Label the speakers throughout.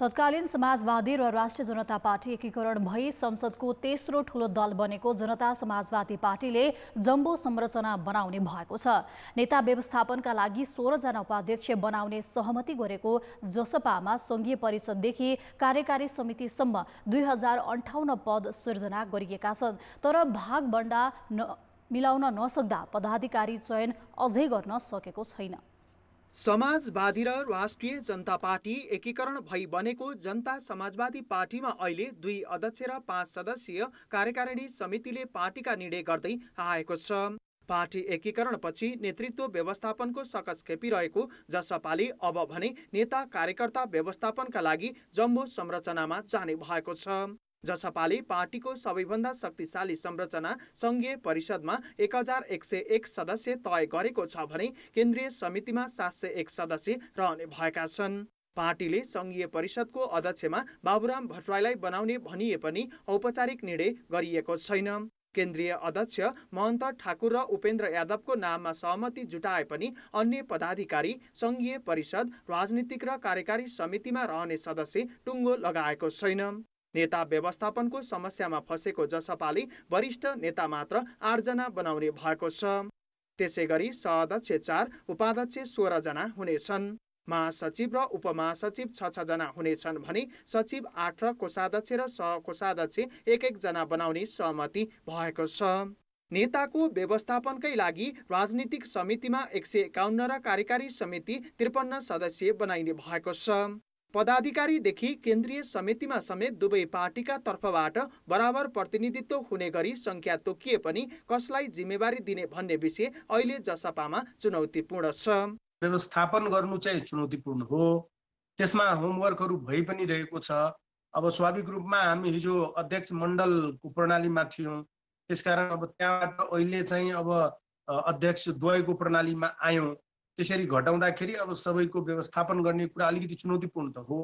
Speaker 1: तत्कालीन समाजवादी र राष्ट्रिय जनता पार्टी एकीकरण भई संसदको तेस्रो ठूलो दल बनेको जनता समाजवादी पार्टीले जम्बो संरचना बनाउने भएको छ नेता व्यवस्थापनका लागि सोह्रजना उपाध्यक्ष बनाउने सहमति गरेको जसपामा सङ्घीय परिषददेखि कार्यकारी समितिसम्म दुई हजार अन्ठाउन्न पद सिर्जना गरिएका छन् तर भागभन्डा मिलाउन नसक्दा पदाधिकारी चयन अझै गर्न सकेको छैन
Speaker 2: समाजवादी र राष्ट्रिय जनता पार्टी एकीकरण भई बनेको जनता समाजवादी पार्टीमा अहिले दुई अध्यक्ष र पाँच सदस्यीय कार्यकारिणी समितिले पार्टीका निर्णय गर्दै आएको छ पार्टी एकीकरणपछि नेतृत्व व्यवस्थापनको सकस खेपिरहेको जसपाले अब भने नेता कार्यकर्ता व्यवस्थापनका लागि जम्बो संरचनामा जाने भएको छ जसपाले पार्टीको सबैभन्दा शक्तिशाली संरचना संघीय परिषदमा एक हजार एक सय एक सदस्य तय गरेको छ भने केन्द्रीय समितिमा सात सय एक सदस्य रहने भएका छन् पार्टीले संघीय परिषदको अध्यक्षमा बाबुराम भट्टराईलाई बनाउने भनिए पनि औपचारिक निर्णय गरिएको छैन केन्द्रीय अध्यक्ष महन्त ठाकुर र उपेन्द्र यादवको नाममा सहमति जुटाए पनि अन्य पदाधिकारी संघीय परिषद राजनीतिक र कार्यकारी समितिमा रहने सदस्य टुङ्गो लगाएको छैन नेता व्यवस्थापनको समस्यामा फँसेको जसपाले वरिष्ठ नेता मात्र आठजना बनाउने भएको छ त्यसै गरी सहअध्यक्ष चार उपाध्यक्ष सोह्रजना हुनेछन् महासचिव र उपमहासचिव छ छजना हुनेछन् भने सचिव आठ र कोषाध्यक्ष र सहकोषाध्यक्ष एक एकजना बनाउने सहमति भएको छ नेताको व्यवस्थापनकै लागि राजनीतिक समितिमा एक सय एकाउन्न र कार्यकारी समिति त्रिपन्न सदस्य बनाइने भएको छ पदाधिकारीदेखि केन्द्रीय समितिमा समेत दुवै पार्टीका तर्फबाट बराबर प्रतिनिधित्व हुने गरी सङ्ख्या तोकिए पनि कसलाई जिम्मेवारी दिने भन्ने विषय अहिले जसपामा चुनौतीपूर्ण छ
Speaker 3: व्यवस्थापन गर्नु चाहिँ चुनौतीपूर्ण हो त्यसमा होमवर्कहरू भइ पनि रहेको छ अब स्वाभाविक रूपमा हामी हिजो अध्यक्ष मण्डलको प्रणालीमा थियौँ त्यसकारण अब त्यहाँबाट अहिले चाहिँ अब अध्यक्ष द्वयको प्रणालीमा आयौँ त्यसरी घटाउँदाखेरि अब सबैको व्यवस्थापन गर्ने कुरा अलिकति चुनौतीपूर्ण त हो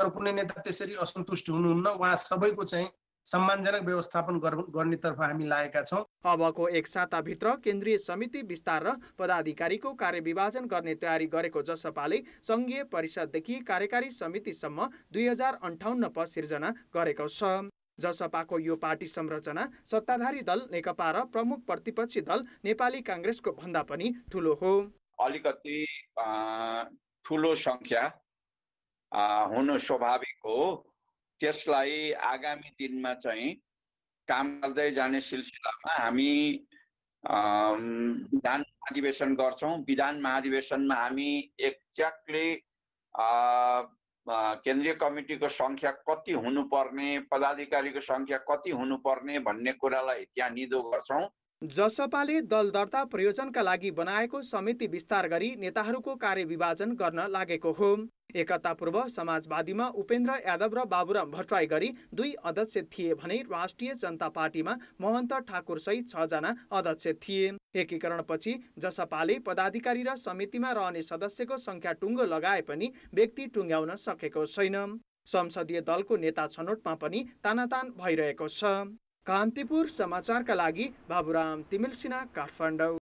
Speaker 3: तर कुनै नेता त्यसरी असन्तुष्ट हुनुहुन्न उहाँ सबैको चाहिँ सम्मानजनक व्यवस्थापन
Speaker 2: गर्नेतर्फ हामी लागेका छौँ अबको एक साताभित्र केन्द्रीय समिति विस्तार र पदाधिकारीको कार्यविभाजन गर्ने तयारी गरेको जसपाले सङ्घीय परिषददेखि कार्यकारी समितिसम्म दुई हजार अन्ठाउन्न पद सिर्जना गरेको छ जसपाको यो पार्टी संरचना सत्ताधारी दल नेकपा र प्रमुख प्रतिपक्षी दल नेपाली काङ्ग्रेसको भन्दा पनि ठुलो हो
Speaker 4: अलिकति ठुलो सङ्ख्या हुनु स्वाभाविक हो त्यसलाई आगामी दिनमा चाहिँ काम गर्दै जाने सिलसिलामा हामी विधान महाधिवेशन गर्छौँ विधान महाधिवेशनमा हामी एक्ज्याक्टली केन्द्रीय कमिटीको सङ्ख्या कति हुनुपर्ने पदाधिकारीको सङ्ख्या कति हुनुपर्ने भन्ने कुरालाई त्यहाँ निदो गर्छौँ
Speaker 2: जसपाले दल दर्ता प्रयोजनका लागि बनाएको समिति विस्तार गरी नेताहरूको कार्यविभाजन गर्न लागेको हो एकतापूर्व समाजवादीमा उपेन्द्र यादव र बाबुराम भट्टराई गरी दुई अध्यक्ष थिए भने राष्ट्रिय जनता पार्टीमा महन्त ठाकुर सहित छजना अध्यक्ष थिए एकीकरणपछि जसपाले पदाधिकारी र समितिमा रहने सदस्यको सङ्ख्या टुङ्गो लगाए पनि व्यक्ति टुङ्ग्याउन सकेको छैन संसदीय दलको नेता छनौटमा पनि तानातान भइरहेको छ समाचार का लगी बाबूराम तिमिल सिन्हा काठमाडौँ